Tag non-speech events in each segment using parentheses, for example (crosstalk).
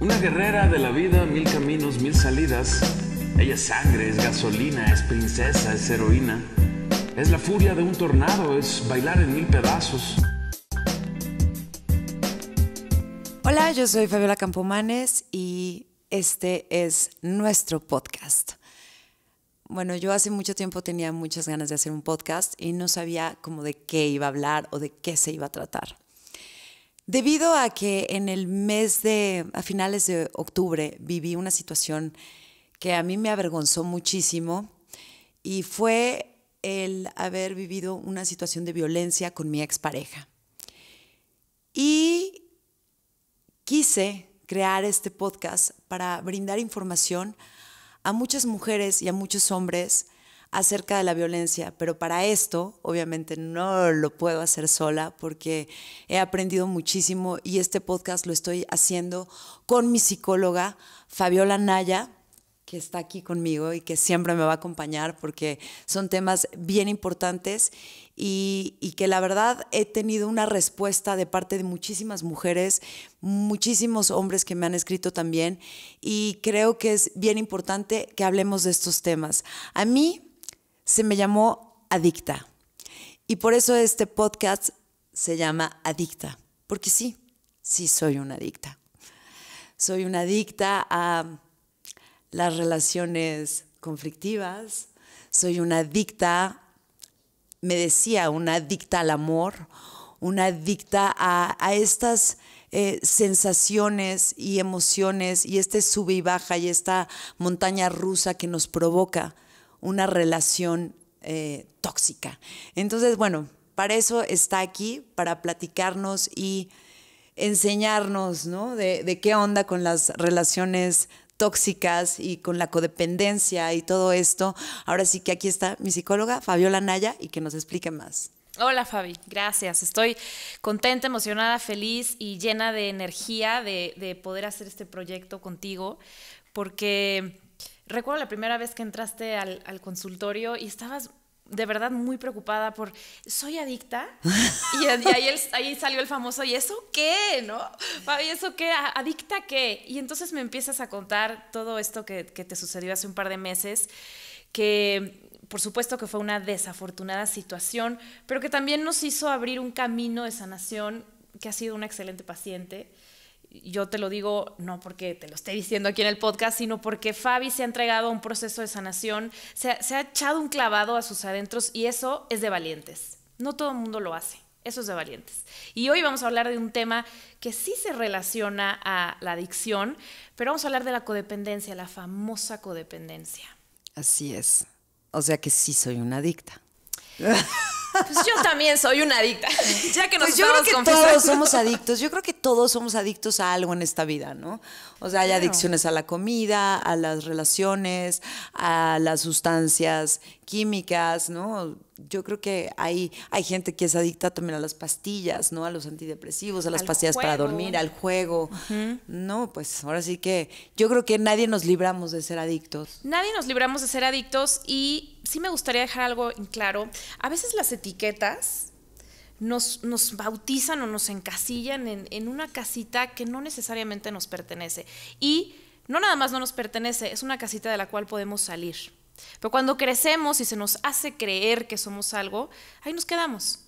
Una guerrera de la vida, mil caminos, mil salidas. Ella es sangre, es gasolina, es princesa, es heroína. Es la furia de un tornado, es bailar en mil pedazos. Hola, yo soy Fabiola Campomanes y este es nuestro podcast. Bueno, yo hace mucho tiempo tenía muchas ganas de hacer un podcast y no sabía cómo de qué iba a hablar o de qué se iba a tratar. Debido a que en el mes de, a finales de octubre, viví una situación que a mí me avergonzó muchísimo y fue el haber vivido una situación de violencia con mi expareja. Y quise crear este podcast para brindar información a muchas mujeres y a muchos hombres acerca de la violencia, pero para esto obviamente no lo puedo hacer sola porque he aprendido muchísimo y este podcast lo estoy haciendo con mi psicóloga Fabiola Naya que está aquí conmigo y que siempre me va a acompañar porque son temas bien importantes y, y, que la verdad he tenido una respuesta de parte de muchísimas mujeres, muchísimos hombres que me han escrito también y creo que es bien importante que hablemos de estos temas. A mí se me llamó adicta. Y por eso este podcast se llama Adicta, porque sí, sí soy una adicta. Soy una adicta a las relaciones conflictivas, soy una adicta, me decía, una adicta al amor, una adicta a, estas eh, sensaciones y emociones y este sube y baja y esta montaña rusa que nos provoca una relación eh, tóxica. Entonces, bueno, para eso está aquí, para platicarnos y enseñarnos, ¿no? De, qué onda con las relaciones tóxicas y con la codependencia y todo esto. Ahora sí que aquí está mi psicóloga, Fabiola Naya, y que nos explique más. Hola Fabi, gracias. Estoy contenta, emocionada, feliz y llena de energía de, de poder hacer este proyecto contigo, porque recuerdo la primera vez que entraste al, consultorio y estabas de verdad muy preocupada por soy adicta y, ahí, salió el famoso y eso qué no y eso qué adicta qué y entonces me empiezas a contar todo esto que, que te sucedió hace un par de meses que por supuesto que fue una desafortunada situación pero que también nos hizo abrir un camino de sanación que ha sido una excelente paciente yo te lo digo no porque te lo esté diciendo aquí en el podcast, sino porque Fabi se ha entregado a un proceso de sanación, se ha, se ha echado un clavado a sus adentros y eso es de valientes. No todo el mundo lo hace. Eso es de valientes. Y hoy vamos a hablar de un tema que sí se relaciona a la adicción, pero vamos a hablar de la codependencia, la famosa codependencia. Así es. O sea que sí soy una adicta. (laughs) Pues yo también soy una adicta, (laughs) ya que nos pues yo creo que todos somos adictos, yo creo que todos somos adictos a algo en esta vida, ¿no? O sea, hay adicciones a la comida, a las relaciones, a las sustancias químicas, ¿no? Yo creo que hay, hay gente que es adicta también a las pastillas, ¿no? A los antidepresivos, a las pastillas para dormir, al juego. No, pues ahora sí que yo creo que nadie nos libramos de ser adictos. Nadie nos libramos de ser adictos y sí me gustaría dejar algo en claro. A veces las etiquetas nos, nos bautizan o nos encasillan en, en una casita que no necesariamente nos pertenece. Y no nada más no nos pertenece, es una casita de la cual podemos salir. Pero cuando crecemos y se nos hace creer que somos algo, ahí nos quedamos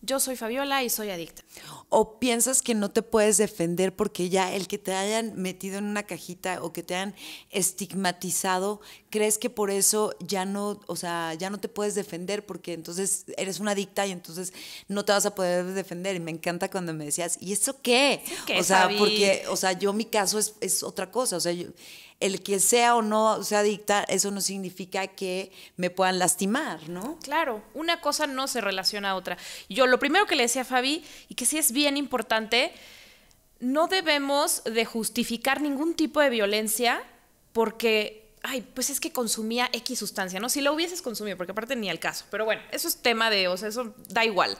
yo soy Fabiola y soy adicta. O piensas que no te puedes defender porque ya el que te hayan metido en una cajita o que te hayan estigmatizado, crees que por eso ya no, o sea, ya no te puedes defender porque entonces eres una adicta y entonces no te vas a poder defender. Y me encanta cuando me decías, ¿y eso qué? o sea, porque, o sea, yo mi caso es, es otra cosa. O sea, yo el que sea o no sea adicta, eso no significa que me puedan lastimar, ¿no? Claro, una cosa no se relaciona a otra. Yo lo primero que le decía a Fabi, y que sí es bien importante, no debemos de justificar ningún tipo de violencia porque ay, pues es que consumía X sustancia, ¿no? Si lo hubieses consumido, porque aparte ni al caso. Pero bueno, eso es tema de, o sea, eso da igual.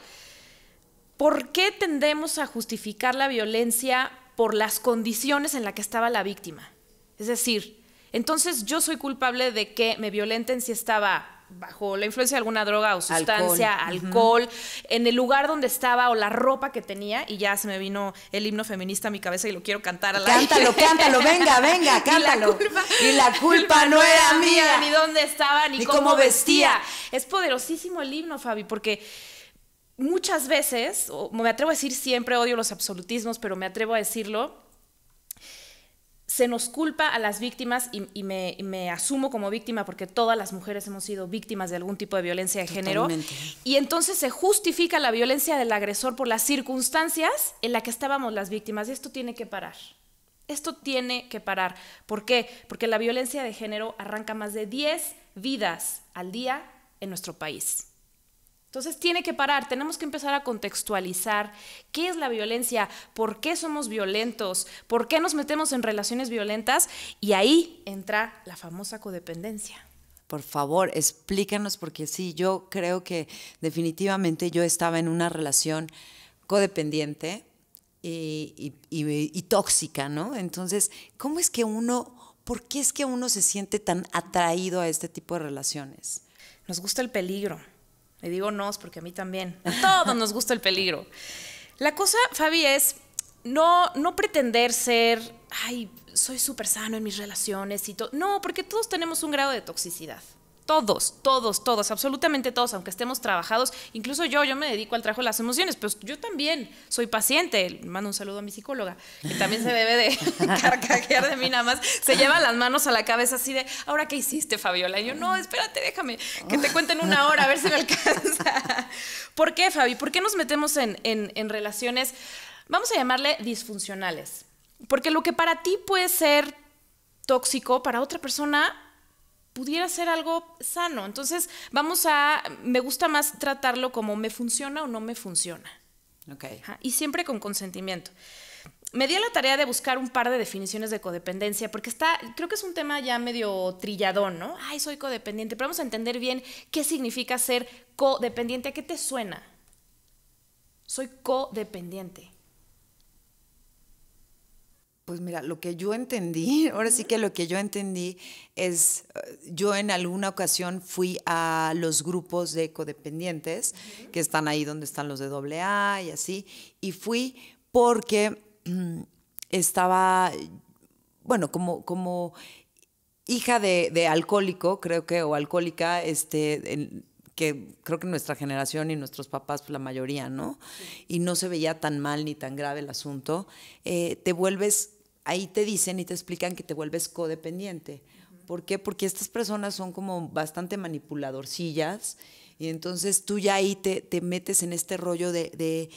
¿Por qué tendemos a justificar la violencia por las condiciones en las que estaba la víctima? Es decir, entonces yo soy culpable de que me violenten si estaba bajo la influencia de alguna droga o sustancia, alcohol, en el lugar donde estaba o la ropa que tenía, y ya se me vino el himno feminista a mi cabeza y lo quiero cantar a la Cántalo, cántalo, venga, (laughs) venga, cántalo. Y la culpa, no era mía, Ni dónde estaba, ni, cómo, vestía. Es poderosísimo el himno, Fabi, porque muchas veces, me atrevo a decir siempre, odio los absolutismos, pero me atrevo a decirlo, se nos culpa a las víctimas y, me, asumo como víctima porque todas las mujeres hemos sido víctimas de algún tipo de violencia de género. Y entonces se justifica la violencia del agresor por las circunstancias en las que estábamos las víctimas. y Esto tiene que parar. Esto tiene que parar. ¿Por qué? Porque la violencia de género arranca más de 10 vidas al día en nuestro país. Entonces tiene que parar, tenemos que empezar a contextualizar qué es la violencia, por qué somos violentos, por qué nos metemos en relaciones violentas y ahí entra la famosa codependencia. Por favor, explícanos porque sí, yo creo que definitivamente yo estaba en una relación codependiente y, tóxica, ¿no? Entonces, ¿cómo es que uno, por qué es que uno se siente tan atraído a este tipo de relaciones? Nos gusta el peligro le digo nos porque a mí también. A todos nos gusta el peligro. La cosa, Fabi, es no, no pretender ser, ay, soy súper sano en mis relaciones y todo. No, porque todos tenemos un grado de toxicidad todos, todos, todos, absolutamente todos, aunque estemos trabajados, incluso yo, yo me dedico al trabajo de las emociones, pero yo también soy paciente, mando un saludo a mi psicóloga, que también se debe de (laughs) carcajear de mí nada más, se lleva las manos a la cabeza así de, ahora qué hiciste Fabiola, y yo, no, espérate, déjame, que te cuenten una hora, a ver si me alcanza. ¿Por qué Fabi? ¿Por qué nos metemos en, en relaciones, vamos a llamarle disfuncionales? Porque lo que para ti puede ser tóxico, para otra persona pudiera ser algo sano. Entonces, vamos a, me gusta más tratarlo como me funciona o no me funciona. Okay. y siempre con consentimiento. Me dio la tarea de buscar un par de definiciones de codependencia, porque está, creo que es un tema ya medio trilladón, ¿no? Ay, soy codependiente, pero vamos a entender bien qué significa ser codependiente, a qué te suena. Soy codependiente. Pues mira, lo que yo entendí, (laughs) ahora sí que lo que yo entendí es, eh, yo en alguna ocasión fui a los grupos de codependientes, que están ahí donde están los de AA y así, y fui porque mm, estaba, bueno, como, como hija de, alcohólico, creo que, o alcohólica, este, que creo que nuestra generación y nuestros papás, pues la mayoría, ¿no? Y no se veía tan mal ni tan grave el asunto, eh, te vuelves ahí te dicen y te explican que te vuelves codependiente. ¿Por qué? Porque estas personas son como bastante manipuladorcillas y entonces tú ya ahí te, metes en este rollo de,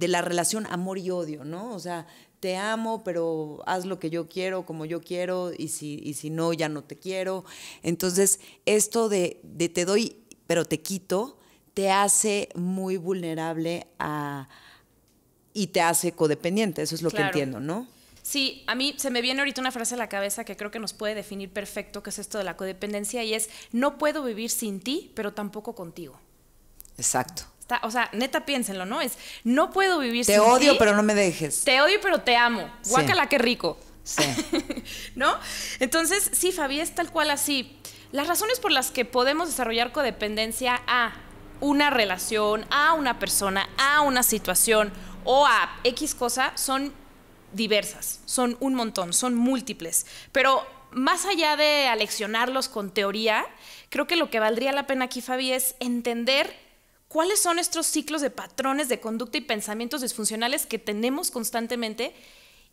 la relación amor y odio, ¿no? O sea, te amo, pero haz lo que yo quiero, como yo quiero, y si, y si no, ya no te quiero. Entonces, esto de, te doy, pero te quito, te hace muy vulnerable a, y te hace codependiente. Eso es lo que entiendo, ¿no? Sí, a mí se me viene ahorita una frase a la cabeza que creo que nos puede definir perfecto que es esto de la codependencia y es no puedo vivir sin ti, pero tampoco contigo. Exacto. o sea, neta piénsenlo, ¿no? Es no puedo vivir te sin odio, ti. Te odio, pero no me dejes. Te odio, pero te amo. Guácala, qué rico. Sí. (laughs) ¿No? Entonces, sí, Fabi, es tal cual así. Las razones por las que podemos desarrollar codependencia a una relación, a una persona, a una situación o a X cosa son diversas, son un montón, son múltiples. Pero más allá de aleccionarlos con teoría, creo que lo que valdría la pena aquí, Fabi, es entender cuáles son estos ciclos de patrones de conducta y pensamientos disfuncionales que tenemos constantemente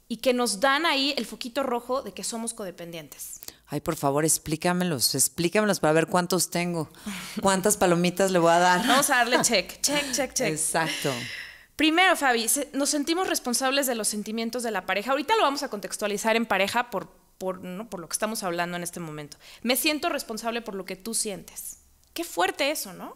y que nos dan ahí el foquito rojo de que somos codependientes. Ay, por favor, explícamelos, explícamelos para ver cuántos tengo, cuántas palomitas le voy a dar. Vamos a darle (laughs) check, check, check, check. Exacto. Primero, Fabi, nos sentimos responsables de los sentimientos de la pareja. Ahorita lo vamos a contextualizar en pareja por, ¿no? por lo que estamos hablando en este momento. Me siento responsable por lo que tú sientes. Qué fuerte eso, ¿no?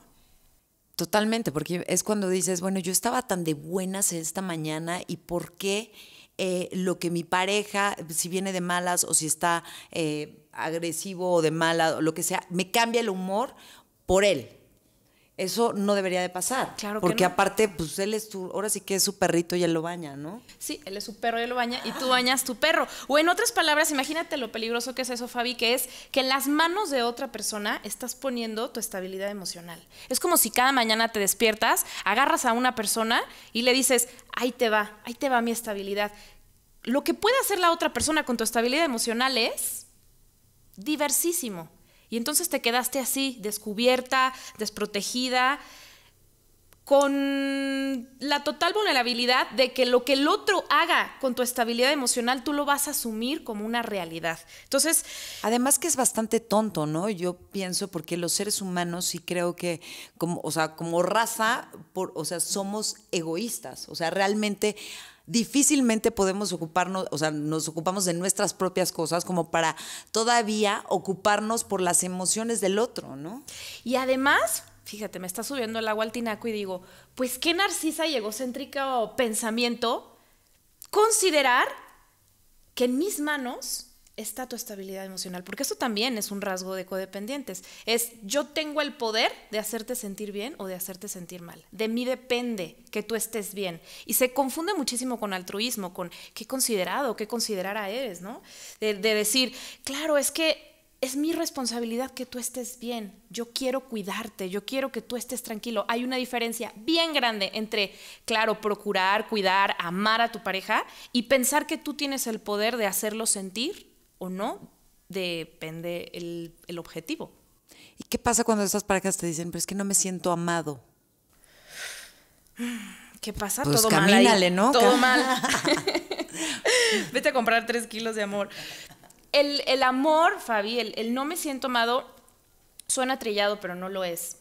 Totalmente, porque es cuando dices, bueno, yo estaba tan de buenas esta mañana y por qué eh, lo que mi pareja, si viene de malas o si está eh, agresivo o de mala o lo que sea, me cambia el humor por él eso no debería de pasar. Claro Porque aparte, pues él es tu, ahora sí que es su perrito y él lo baña, ¿no? Sí, él es su perro y él lo baña y tú bañas tu perro. O en otras palabras, imagínate lo peligroso que es eso, Fabi, que es que en las manos de otra persona estás poniendo tu estabilidad emocional. Es como si cada mañana te despiertas, agarras a una persona y le dices, ahí te va, ahí te va mi estabilidad. Lo que puede hacer la otra persona con tu estabilidad emocional es diversísimo. Y entonces te quedaste así, descubierta, desprotegida, con la total vulnerabilidad de que lo que el otro haga con tu estabilidad emocional, tú lo vas a asumir como una realidad. Entonces... Además que es bastante tonto, ¿no? Yo pienso porque los seres humanos sí creo que, como, o sea, como raza, o sea, somos egoístas. O sea, realmente difícilmente podemos ocuparnos, o sea, nos ocupamos de nuestras propias cosas como para todavía ocuparnos por las emociones del otro, ¿no? Y además, fíjate, me está subiendo el agua al tinaco y digo, pues qué narcisa y egocéntrica o pensamiento considerar que en mis manos está tu estabilidad emocional, porque eso también es un rasgo de codependientes. Es yo tengo el poder de hacerte sentir bien o de hacerte sentir mal. De mí depende que tú estés bien. Y se confunde muchísimo con altruismo, con qué considerado, qué considerara eres, ¿no? De, de decir, claro, es que es mi responsabilidad que tú estés bien. Yo quiero cuidarte, yo quiero que tú estés tranquilo. Hay una diferencia bien grande entre, claro, procurar, cuidar, amar a tu pareja y pensar que tú tienes el poder de hacerlo sentir o no, depende el, objetivo. ¿Y qué pasa cuando esas parejas te dicen, pero es que no me siento amado? Mm, ¿Qué pasa? Pues todo mal. Ahí. ¿no? Todo mal. (laughs) Vete a comprar tres kilos de amor. El, amor, Fabi, el no me siento amado, suena trillado, pero no lo es.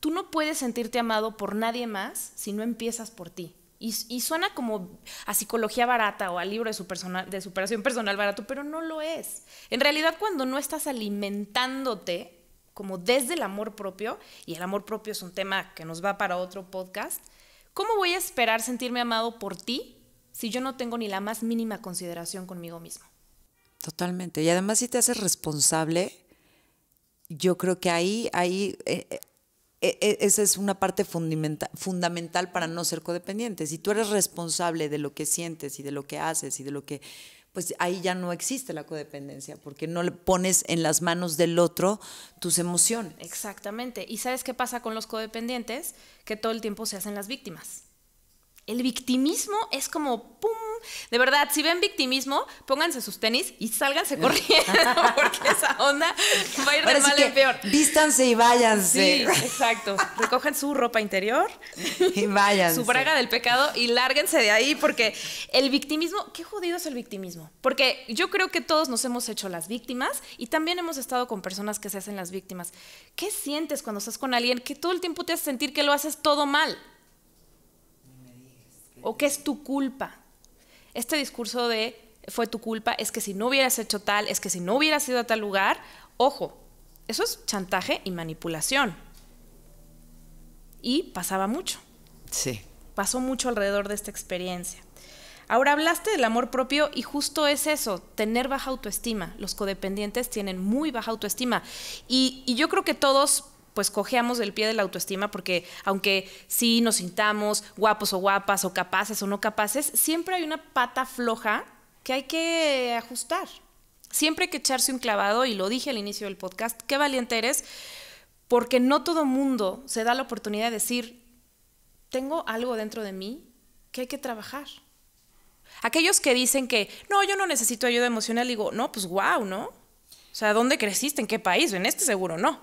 Tú no puedes sentirte amado por nadie más si no empiezas por ti. Y, suena como a psicología barata o al libro de, de superación personal barato, pero no lo es. En realidad, cuando no estás alimentándote como desde el amor propio, y el amor propio es un tema que nos va para otro podcast, ¿cómo voy a esperar sentirme amado por ti si yo no tengo ni la más mínima consideración conmigo mismo? Totalmente. Y además si te haces responsable, yo creo que ahí, ahí eh, eh, e, e, esa es una parte fundamental para no ser codependiente. Si tú eres responsable de lo que sientes y de lo que haces y de lo que, pues ahí ya no existe la codependencia, porque no le pones en las manos del otro tus emociones. Exactamente. ¿Y sabes qué pasa con los codependientes? Que todo el tiempo se hacen las víctimas. El victimismo es como pum. De verdad, si ven victimismo, pónganse sus tenis y sálganse (laughs) corriendo, porque esa onda va a ir de mal en peor. Vístanse y váyanse. Sí, exacto. Recojan su ropa interior (laughs) y váyanse. Su braga del pecado y lárguense de ahí, porque el victimismo, qué jodido es el victimismo. Porque yo creo que todos nos hemos hecho las víctimas y también hemos estado con personas que se hacen las víctimas. ¿Qué sientes cuando estás con alguien que todo el tiempo te hace sentir que lo haces todo mal? o qué es tu culpa. Este discurso de fue tu culpa es que si no hubieras hecho tal, es que si no hubieras ido a tal lugar, ojo, eso es chantaje y manipulación. Y pasaba mucho. Sí. Pasó mucho alrededor de esta experiencia. Ahora hablaste del amor propio y justo es eso, tener baja autoestima. Los codependientes tienen muy baja autoestima. Y, yo creo que todos pues cojeamos del pie de la autoestima porque aunque sí nos sintamos guapos o guapas o capaces o no capaces, siempre hay una pata floja que hay que ajustar. Siempre hay que echarse un clavado y lo dije al inicio del podcast, qué valiente eres, porque no todo mundo se da la oportunidad de decir, tengo algo dentro de mí que hay que trabajar. Aquellos que dicen que, no, yo no necesito ayuda emocional, digo, no, pues wow, ¿no? O sea, ¿dónde creciste? ¿En qué país? En este seguro no.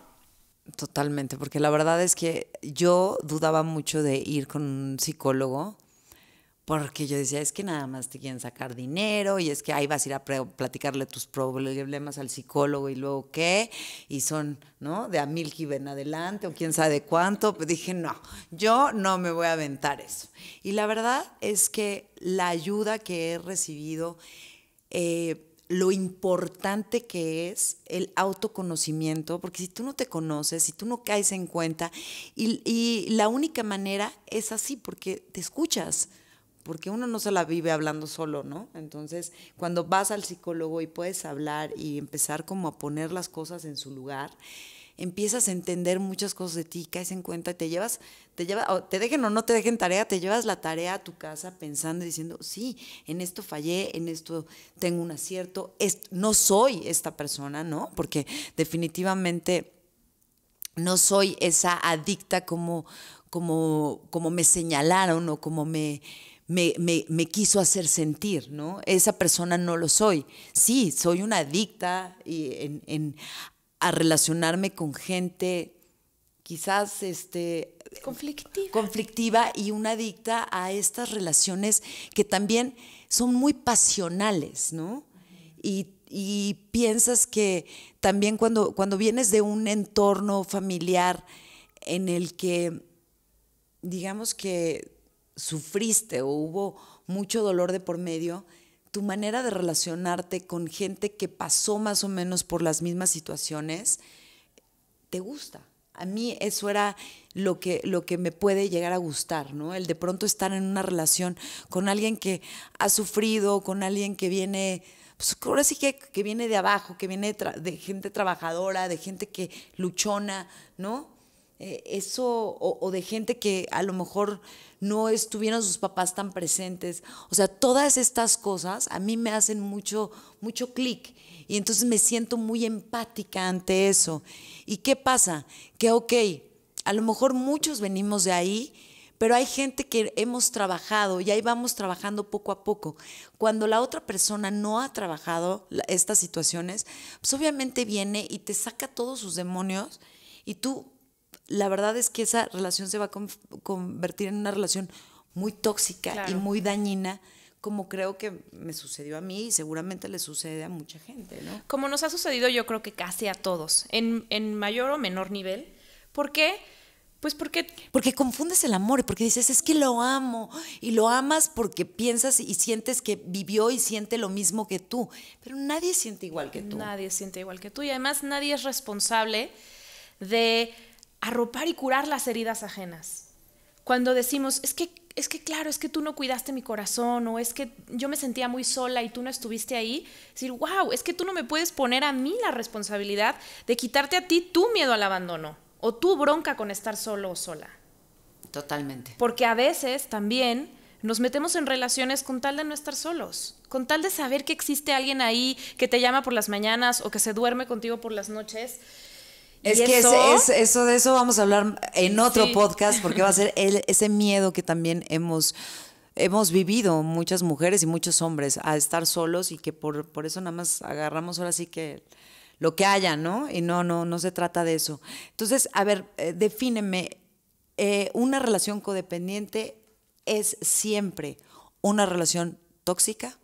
Totalmente, porque la verdad es que yo dudaba mucho de ir con un psicólogo, porque yo decía, es que nada más te quieren sacar dinero y es que ahí vas a ir a platicarle tus problemas al psicólogo y luego qué, y son, ¿no? De a mil que ven adelante o quién sabe cuánto, dije, no, yo no me voy a aventar eso. Y la verdad es que la ayuda que he recibido... Eh, lo importante que es el autoconocimiento, porque si tú no te conoces, si tú no caes en cuenta, y, la única manera es así, porque te escuchas, porque uno no se la vive hablando solo, ¿no? Entonces, cuando vas al psicólogo y puedes hablar y empezar como a poner las cosas en su lugar, empiezas a entender muchas cosas de ti, caes en cuenta, te llevas, te lleva te dejen o no te dejen tarea, te llevas la tarea a tu casa pensando y diciendo, sí, en esto fallé, en esto tengo un acierto, no soy esta persona, ¿no? Porque definitivamente no soy esa adicta como, como, como me señalaron o como me, me, quiso hacer sentir, ¿no? Esa persona no lo soy. Sí, soy una adicta y en, a relacionarme con gente quizás este conflictiva. y una adicta a estas relaciones que también son muy pasionales, ¿no? Y, piensas que también cuando, cuando vienes de un entorno familiar en el que, digamos que sufriste o hubo mucho dolor de por medio, tu manera de relacionarte con gente que pasó más o menos por las mismas situaciones, te gusta. A mí eso era lo que, lo que me puede llegar a gustar, ¿no? El de pronto estar en una relación con alguien que ha sufrido, con alguien que viene, pues ahora sí que, que viene de abajo, que viene de gente trabajadora, de gente que luchona, ¿no? Eh, eso, o, de gente que a lo mejor no estuvieron sus papás tan presentes. O sea, todas estas cosas a mí me hacen mucho, mucho clic. Y entonces me siento muy empática ante eso. ¿Y qué pasa? Que, ok, a lo mejor muchos venimos de ahí, pero hay gente que hemos trabajado y ahí vamos trabajando poco a poco. Cuando la otra persona no ha trabajado estas situaciones, pues obviamente viene y te saca todos sus demonios y tú la verdad es que esa relación se va a convertir en una relación muy tóxica y muy dañina como creo que me sucedió a mí y seguramente le sucede a mucha gente, ¿no? Como nos ha sucedido yo creo que casi a todos, en, en mayor o menor nivel. ¿Por qué? Pues porque... Porque confundes el amor, y porque dices, es que lo amo, y lo amas porque piensas y sientes que vivió y siente lo mismo que tú, pero nadie siente igual que tú. Nadie siente igual que tú, y además nadie es responsable de arropar y curar las heridas ajenas. Cuando decimos, es que, es que claro, es que tú no cuidaste mi corazón o es que yo me sentía muy sola y tú no estuviste ahí, decir, wow, es que tú no me puedes poner a mí la responsabilidad de quitarte a ti tu miedo al abandono o tu bronca con estar solo o sola. Totalmente. Porque a veces también nos metemos en relaciones con tal de no estar solos, con tal de saber que existe alguien ahí que te llama por las mañanas o que se duerme contigo por las noches es que eso? de eso vamos a hablar en otro podcast porque va a ser (laughs) ese miedo que también hemos hemos vivido muchas mujeres y muchos hombres a estar solos y que por, por eso nada más agarramos ahora sí que lo que haya, ¿no? Y no, no, no se trata de eso. Entonces, a ver, eh, defíneme, eh, una relación codependiente es siempre una relación tóxica.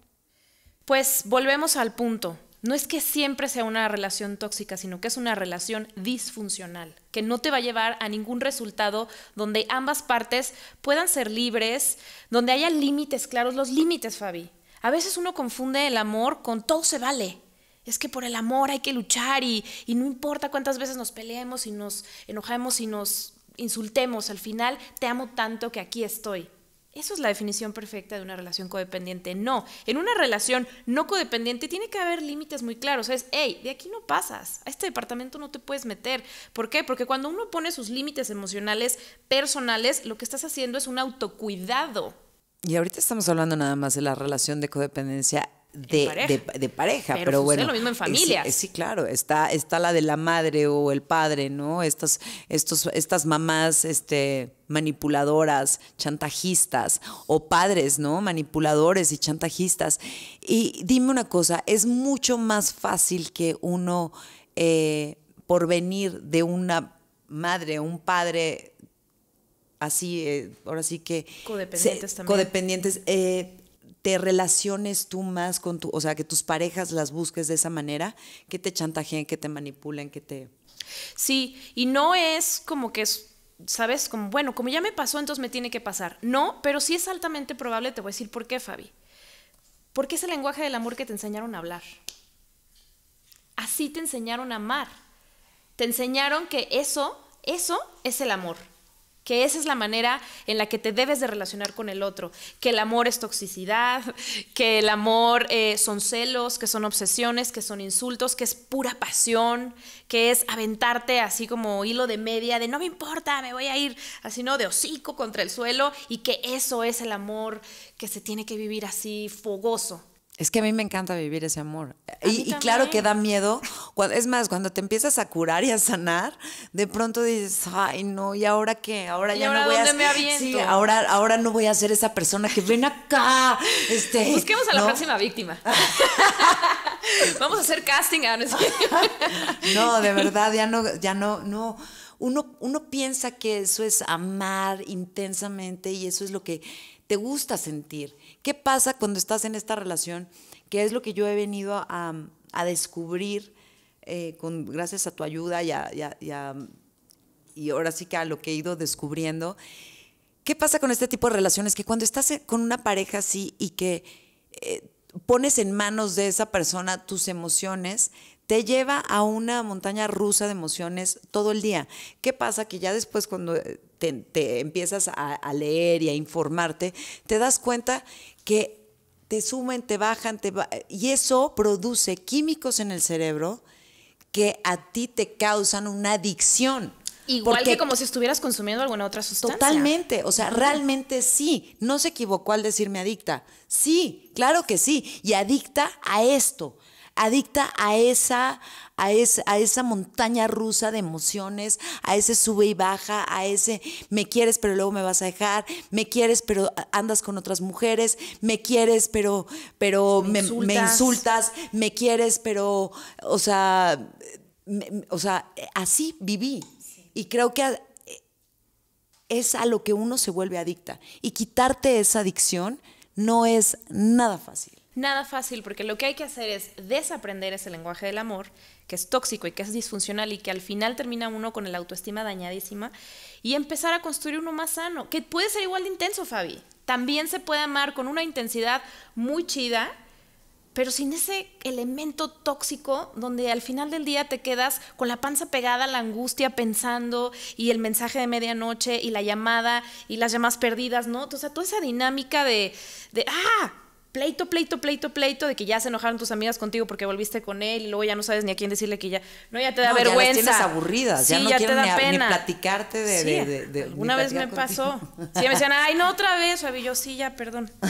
Pues volvemos al punto no es que siempre sea una relación tóxica, sino que es una relación disfuncional, que no te va a llevar a ningún resultado donde ambas partes puedan ser libres, donde haya límites claros, los límites, Fabi. A veces uno confunde el amor con todo se vale. Es que por el amor hay que luchar y, y no importa cuántas veces nos peleemos y nos enojemos y nos insultemos, al final te amo tanto que aquí estoy. Eso es la definición perfecta de una relación codependiente. No, en una relación no codependiente tiene que haber límites muy claros. Es, hey, de aquí no pasas, a este departamento no te puedes meter. ¿Por qué? Porque cuando uno pone sus límites emocionales personales, lo que estás haciendo es un autocuidado. Y ahorita estamos hablando nada más de la relación de codependencia de, pareja. pero, bueno. lo mismo en familia. Sí, claro, está, está la de la madre o el padre, ¿no? Estas, estas mamás este, manipuladoras, chantajistas, o padres, ¿no? Manipuladores y chantajistas. Y dime una cosa, es mucho más fácil que uno, eh, por venir de una madre, un padre así, eh, ahora sí que... Codependientes también. Codependientes. Eh, te relaciones tú más con tu, o sea, que tus parejas las busques de esa manera, que te chantajeen, que te manipulen, que te... Sí, y no es como que es, ¿sabes? Como, bueno, como ya me pasó, entonces me tiene que pasar. No, pero sí es altamente probable, te voy a decir por qué, Fabi. Porque es el lenguaje del amor que te enseñaron a hablar. Así te enseñaron a amar. Te enseñaron que eso, eso es el amor que esa es la manera en la que te debes de relacionar con el otro, que el amor es toxicidad, que el amor eh, son celos, que son obsesiones, que son insultos, que es pura pasión, que es aventarte así como hilo de media de no me importa, me voy a ir así, ¿no? De hocico contra el suelo y que eso es el amor que se tiene que vivir así fogoso. Es que a mí me encanta vivir ese amor. Y, claro que da miedo. es más, cuando te empiezas a curar y a sanar, de pronto dices, ay, no, ¿y ahora qué? Ahora ya ahora no voy a me Sí, ahora, ahora no voy a ser esa persona que ven acá. Este, Busquemos a la próxima víctima. (laughs) Vamos a hacer casting ahora. (laughs) No, de verdad, ya no, ya no, no. Uno, uno piensa que eso es amar intensamente y eso es lo que te gusta sentir. ¿Qué pasa cuando estás en esta relación? Que es lo que yo he venido a, descubrir eh, con, gracias a tu ayuda y, y, ahora sí que a lo que he ido descubriendo. ¿Qué pasa con este tipo de relaciones? Que cuando estás eh, con una pareja así y que eh, pones en manos de esa persona tus emociones, te lleva a una montaña rusa de emociones todo el día. ¿Qué pasa? Que ya después cuando eh, te, empiezas a, leer y a informarte, te das cuenta que te sumen, te bajan, te y eso produce químicos en el cerebro que a ti te causan una adicción. Igual que como si estuvieras consumiendo alguna otra sustancia. Totalmente, o sea, realmente sí. No se equivocó al decirme adicta. Sí, claro que sí. Y adicta a esto adicta a esa, a, a esa montaña rusa de emociones, a ese sube y baja, a ese me quieres pero luego me vas a dejar, me quieres pero andas con otras mujeres, me quieres pero, pero me, insultas. me quieres pero, o sea, o sea, así viví. Y creo que eh, es a lo que uno se vuelve adicta. Y quitarte esa adicción no es nada fácil nada fácil porque lo que hay que hacer es desaprender ese lenguaje del amor, que es tóxico y que es disfuncional y que al final termina uno con la autoestima dañadísima y empezar a construir uno más sano, que puede ser igual de intenso, Fabi. También se puede amar con una intensidad muy chida, pero sin ese elemento tóxico donde al final del día te quedas con la panza pegada, la angustia pensando y el mensaje de medianoche y la llamada y las llamadas perdidas, ¿no? O sea, toda esa dinámica de, de ¡ah! pleito, pleito, pleito, pleito de que ya se enojaron tus amigas contigo porque volviste con él y luego ya no sabes ni a quién decirle que ya. No, ya te da vergüenza. Ya tienes aburridas, sí, ya no ya te da ni, pena. ni platicarte de. Sí, de, vez me pasó. Sí, me decían, (laughs) ay, no, otra vez, Fabi. perdón. (laughs)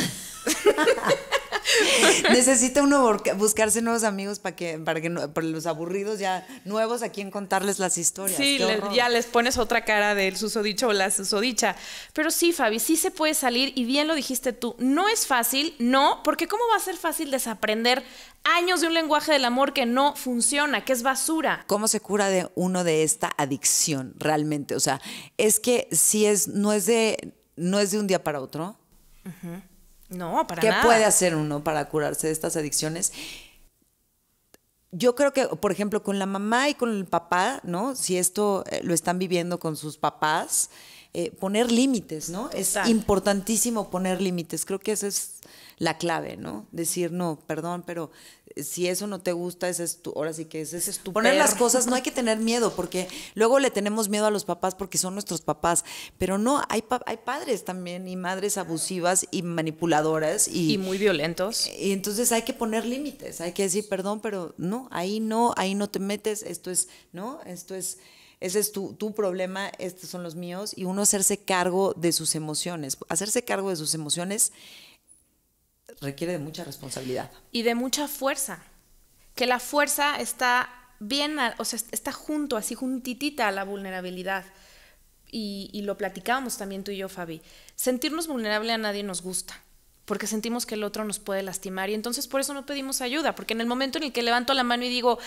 (laughs) Necesita uno buscarse nuevos amigos para que, para que no, los aburridos ya nuevos a quien contarles las historias. Sí, ya les pones otra cara del susodicho o la susodicha. Pero sí, Fabi, sí se puede salir y bien lo dijiste tú. No es fácil, no, porque ¿cómo va a ser fácil desaprender años de un lenguaje del amor que no funciona, que es basura? ¿Cómo se cura de uno de esta adicción realmente? O sea, es que si es, no es de, no es de un día para otro. No, para ¿Qué nada. ¿Qué puede hacer uno para curarse de estas adicciones? Yo creo que, por ejemplo, con la mamá y con el papá, ¿no? Si esto eh, lo están viviendo con sus papás, eh, poner límites, ¿no? Es importantísimo poner límites. Creo que esa es la clave, ¿no? Decir, no, perdón, pero si eso no te gusta, ese es tu, ahora sí que ese, es tu Poner las cosas, no hay que (laughs) tener miedo, porque luego le tenemos miedo a los papás porque son nuestros papás, pero no, hay, hay padres también y madres abusivas y manipuladoras. Y, y muy violentos. Y entonces hay que poner límites, hay que decir, perdón, pero no, ahí no, ahí no te metes, esto es, ¿no? Esto es ese es tu, tu, problema, estos son los míos, y uno hacerse cargo de sus emociones. Hacerse cargo de sus emociones requiere de mucha responsabilidad. Y de mucha fuerza. Que la fuerza está bien, o sea, está junto, así juntitita a la vulnerabilidad. Y, lo platicábamos también tú y yo, Fabi. Sentirnos vulnerable a nadie nos gusta, porque sentimos que el otro nos puede lastimar y entonces por eso no pedimos ayuda, porque en el momento en el que levanto la mano y digo,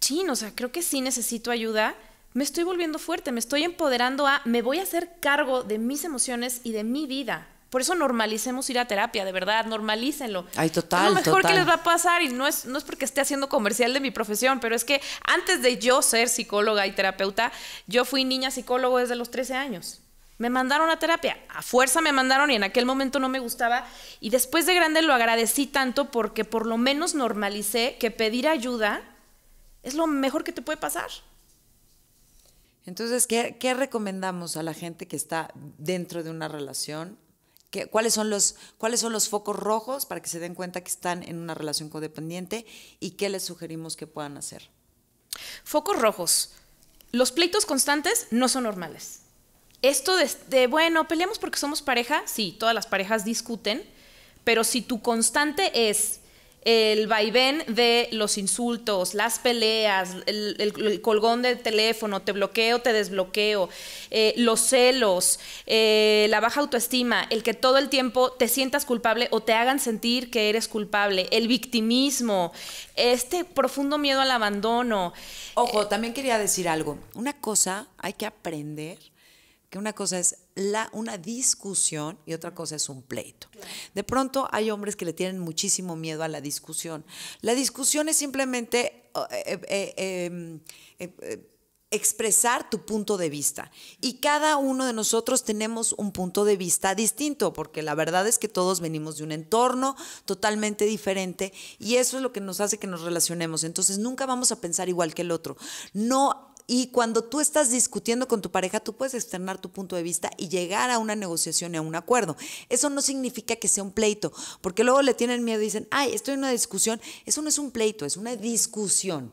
chin, o sea, creo que sí necesito ayuda, me estoy volviendo fuerte, me estoy empoderando a, me voy a hacer cargo de mis emociones y de mi vida. Por eso normalicemos ir a terapia, de verdad, normalícenlo. Ay, total. lo mejor que les va a pasar y no es, no es porque esté haciendo comercial de mi profesión, pero es que antes de yo ser psicóloga y terapeuta, yo fui niña psicólogo desde los 13 años. Me mandaron a terapia, a fuerza me mandaron y en aquel momento no me gustaba. Y después de grande lo agradecí tanto porque por lo menos normalicé que pedir ayuda es lo mejor que te puede pasar. Entonces, ¿qué, ¿qué, recomendamos a la gente que está dentro de una relación cuáles, son los, ¿Cuáles son los focos rojos para que se den cuenta que están en una relación codependiente y qué les sugerimos que puedan hacer? Focos rojos. Los pleitos constantes no son normales. Esto de, de bueno, peleamos porque somos pareja, sí, todas las parejas discuten, pero si tu constante es el vaivén de los insultos, las peleas, el, colgón del teléfono, te bloqueo, te desbloqueo, eh, los celos, eh, la baja autoestima, el que todo el tiempo te sientas culpable o te hagan sentir que eres culpable, el victimismo, este profundo miedo al abandono. Ojo, también quería decir algo. Una cosa hay que aprender, que una cosa es la, una discusión y otra cosa es un pleito. De pronto hay hombres que le tienen muchísimo miedo a la discusión. La discusión es simplemente... Oh, eh, eh, eh, em, expresar tu punto de vista. Y cada uno de nosotros tenemos un punto de vista distinto, porque la verdad es que todos venimos de un entorno totalmente diferente y eso es lo que nos hace que nos relacionemos. Entonces nunca vamos a pensar igual que el otro. No y cuando tú estás discutiendo con tu pareja, tú puedes externar tu punto de vista y llegar a una negociación y a un acuerdo. Eso no significa que sea un pleito, porque luego le tienen miedo y dicen, ay, estoy en una discusión. Eso no es un pleito, es una discusión.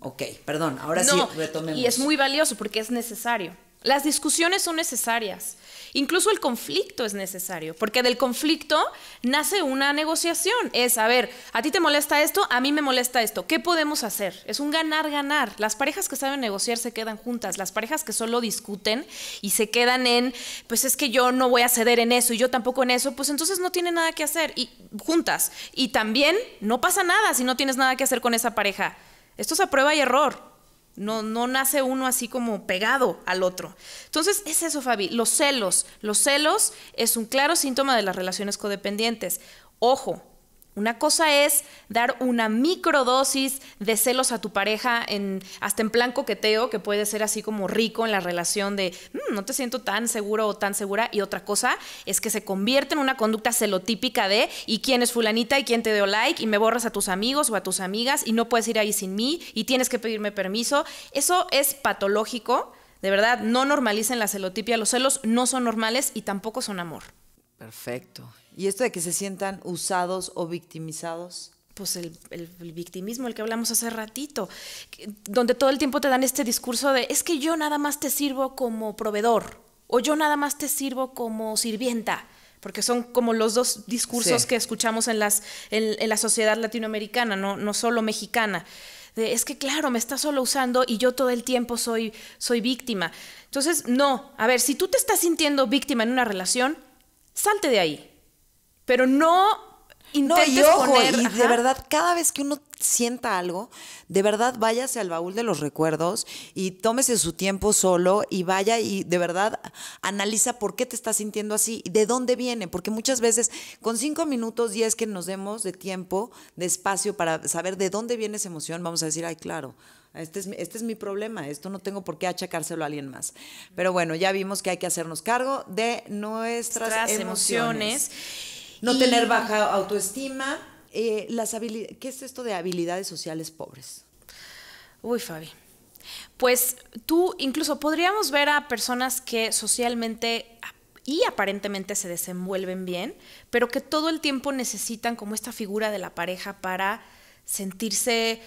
Ok, perdón, ahora sí retomemos. Y es muy valioso porque es necesario. Las discusiones son necesarias. Incluso el conflicto es necesario, porque del conflicto nace una negociación. Es, a ver, a ti te molesta esto, a mí me molesta esto. ¿Qué podemos hacer? Es un ganar-ganar. Las parejas que saben negociar se quedan juntas. Las parejas que solo discuten y se quedan en, pues es que yo no voy a ceder en eso y yo tampoco en eso, pues entonces no tienen nada que hacer y juntas. Y también no pasa nada si no tienes nada que hacer con esa pareja. Esto es a prueba y error. No, nace uno así como pegado al otro. Entonces, es eso, Fabi. Los celos. Los celos es un claro síntoma de las relaciones codependientes. Ojo, una cosa es dar una microdosis de celos a tu pareja, en, hasta en plan coqueteo, que puede ser así como rico en la relación de mm, no te siento tan seguro o tan segura. Y otra cosa es que se convierte en una conducta celotípica de y quién es fulanita y quién te dio like y me borras a tus amigos o a tus amigas y no puedes ir ahí sin mí y tienes que pedirme permiso. Eso es patológico. De verdad, no normalicen la celotipia. Los celos no son normales y tampoco son amor. Perfecto. ¿Y esto de que se sientan usados o victimizados? Pues el, victimismo, el que hablamos hace ratito, donde todo el tiempo te dan este discurso de es que yo nada más te sirvo como proveedor o yo nada más te sirvo como sirvienta, porque son como los dos discursos que escuchamos en, la sociedad latinoamericana, no, solo mexicana. De, es que claro, me estás solo usando y yo todo el tiempo soy, soy víctima. Entonces, no, a ver, si tú te estás sintiendo víctima en una relación, salte de ahí pero no Intentes no, y y de verdad, cada vez que uno sienta algo, de verdad váyase al baúl de los recuerdos y tómese su tiempo solo y vaya y de verdad analiza por qué te estás sintiendo así y de dónde viene, porque muchas veces con cinco minutos, es que nos demos de tiempo, de espacio para saber de dónde viene esa emoción, vamos a decir, ay, claro, este es, este es, mi problema, esto no tengo por qué achacárselo a alguien más. Pero bueno, ya vimos que hay que hacernos cargo de nuestras, emociones. No tener baja autoestima. Eh, las las ¿Qué es esto de habilidades sociales pobres? Uy, Fabi. Pues tú incluso podríamos ver a personas que socialmente y aparentemente se desenvuelven bien, pero que todo el tiempo necesitan como esta figura de la pareja para sentirse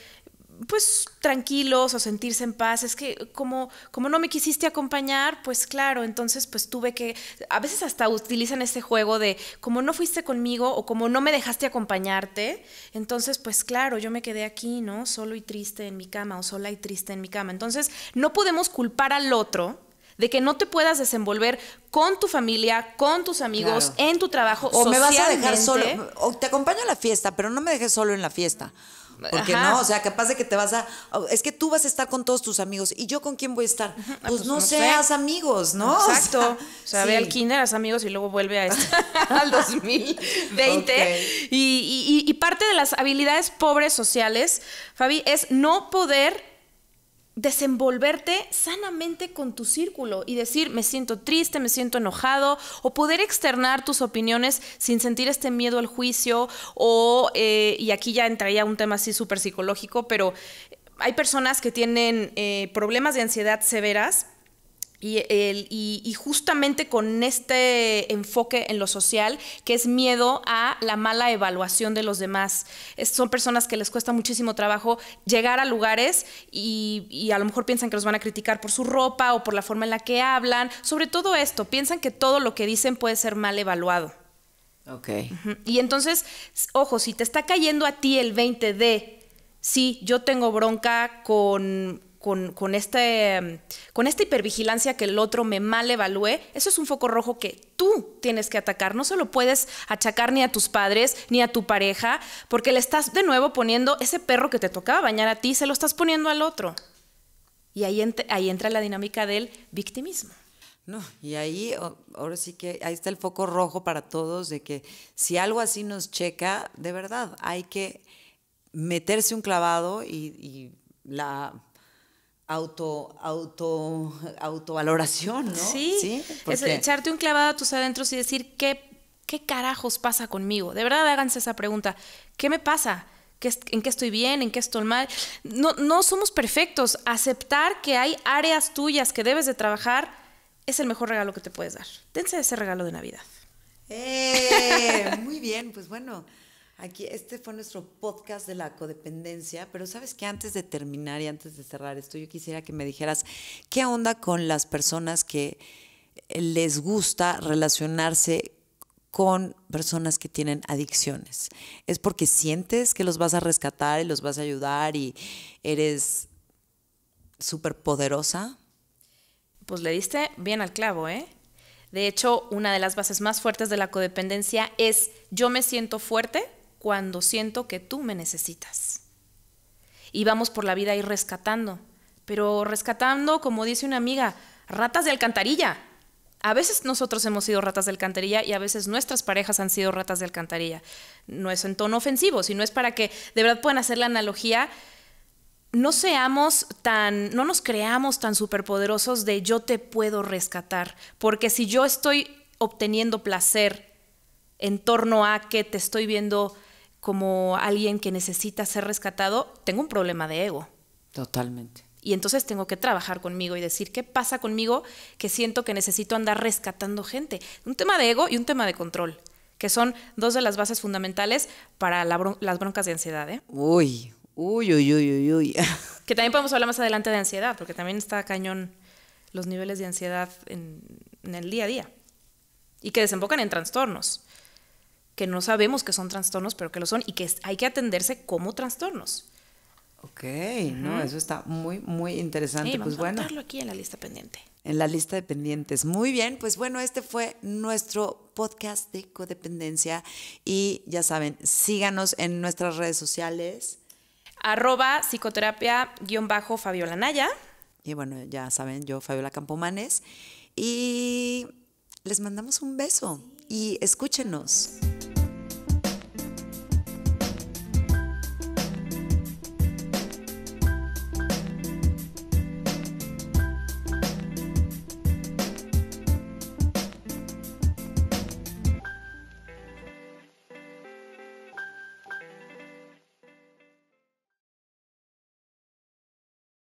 pues tranquilos o sentirse en paz. Es que como, como no me quisiste acompañar, pues claro, entonces pues tuve que, a veces hasta utilizan este juego de como no fuiste conmigo o como no me dejaste acompañarte, entonces pues claro, yo me quedé aquí, ¿no? Solo y triste en mi cama o sola y triste en mi cama. Entonces no podemos culpar al otro de que no te puedas desenvolver con tu familia, con tus amigos, en tu trabajo. O me vas a dejar solo, o te acompaño a la fiesta, pero no me dejes solo en la fiesta. Porque no, o sea, capaz de que te vas a. Oh, es que tú vas a estar con todos tus amigos. ¿Y yo con quién voy a estar? Ah, pues, pues, no, seas amigos, ¿no? Exacto. O sea, ve al kinder, haz amigos y luego vuelve a estar. (laughs) (laughs) al 2020. y parte de las habilidades pobres sociales, Fabi, es no poder desenvolverte sanamente con tu círculo y decir, me siento triste, me siento enojado, o poder externar tus opiniones sin sentir este miedo al juicio, o, eh, y aquí ya entraría un tema así súper psicológico, pero hay personas que tienen eh, problemas de ansiedad severas y, y, justamente con este enfoque en lo social, que es miedo a la mala evaluación de los demás. son personas que les cuesta muchísimo trabajo llegar a lugares y, a lo mejor piensan que los van a criticar por su ropa o por la forma en la que hablan. Sobre todo esto, piensan que todo lo que dicen puede ser mal evaluado. Ok. Y entonces, ojo, si te está cayendo a ti el 20 de, sí, yo tengo bronca con con, este, con esta hipervigilancia que el otro me mal evalúe, eso es un foco rojo que tú tienes que atacar. No se lo puedes achacar ni a tus padres ni a tu pareja, porque le estás de nuevo poniendo ese perro que te tocaba bañar a ti, se lo estás poniendo al otro. Y ahí, ahí entra la dinámica del victimismo. No, y ahí ahora sí que ahí está el foco rojo para todos de que si algo así nos checa, de verdad, hay que meterse un clavado y la auto, auto, autovaloración, ¿no? Sí, es echarte un clavado a tus adentros y decir, ¿qué, carajos pasa conmigo? De verdad, háganse esa pregunta, ¿qué me pasa? en qué estoy bien, en qué estoy mal. No, no somos perfectos. Aceptar que hay áreas tuyas que debes de trabajar es el mejor regalo que te puedes dar. Dense ese regalo de Navidad. Eh, muy bien, pues bueno. Aquí, este fue nuestro podcast de la codependencia, pero sabes que antes de terminar y antes de cerrar esto, yo quisiera que me dijeras, ¿qué onda con las personas que les gusta relacionarse con personas que tienen adicciones? ¿Es porque sientes que los vas a rescatar y los vas a ayudar y eres súper poderosa? Pues le diste bien al clavo, ¿eh? De hecho, una de las bases más fuertes de la codependencia es yo me siento fuerte cuando siento que tú me necesitas. Y vamos por la vida y rescatando, pero rescatando, como dice una amiga, ratas de alcantarilla. A veces nosotros hemos sido ratas de alcantarilla y a veces nuestras parejas han sido ratas de alcantarilla. No es en tono ofensivo, sino es para que de verdad puedan hacer la analogía. No seamos tan, no nos creamos tan superpoderosos de yo te puedo rescatar, porque si yo estoy obteniendo placer en torno a que te estoy viendo como alguien que necesita ser rescatado, tengo un problema de ego. Totalmente. Y entonces tengo que trabajar conmigo y decir, ¿qué pasa conmigo que siento que necesito andar rescatando gente? Un tema de ego y un tema de control, que son dos de las bases fundamentales para las broncas de ansiedad. ¿eh? Uy, uy, uy, uy, uy, uy. (laughs) que también podemos hablar más adelante de ansiedad, porque también está cañón los niveles de ansiedad en el día a día y que desembocan en trastornos que no sabemos que son trastornos, pero que lo son y que hay que atenderse como trastornos. Ok, no, eso está muy, muy interesante. pues a bueno. aquí en la lista pendiente. En la lista de pendientes. Muy bien, pues bueno, este fue nuestro podcast de codependencia. Y ya saben, síganos en nuestras redes sociales. Arroba psicoterapia-fabiola Naya. Y bueno, ya saben, yo, Fabiola Campomanes. Y les mandamos un beso y escúchenos.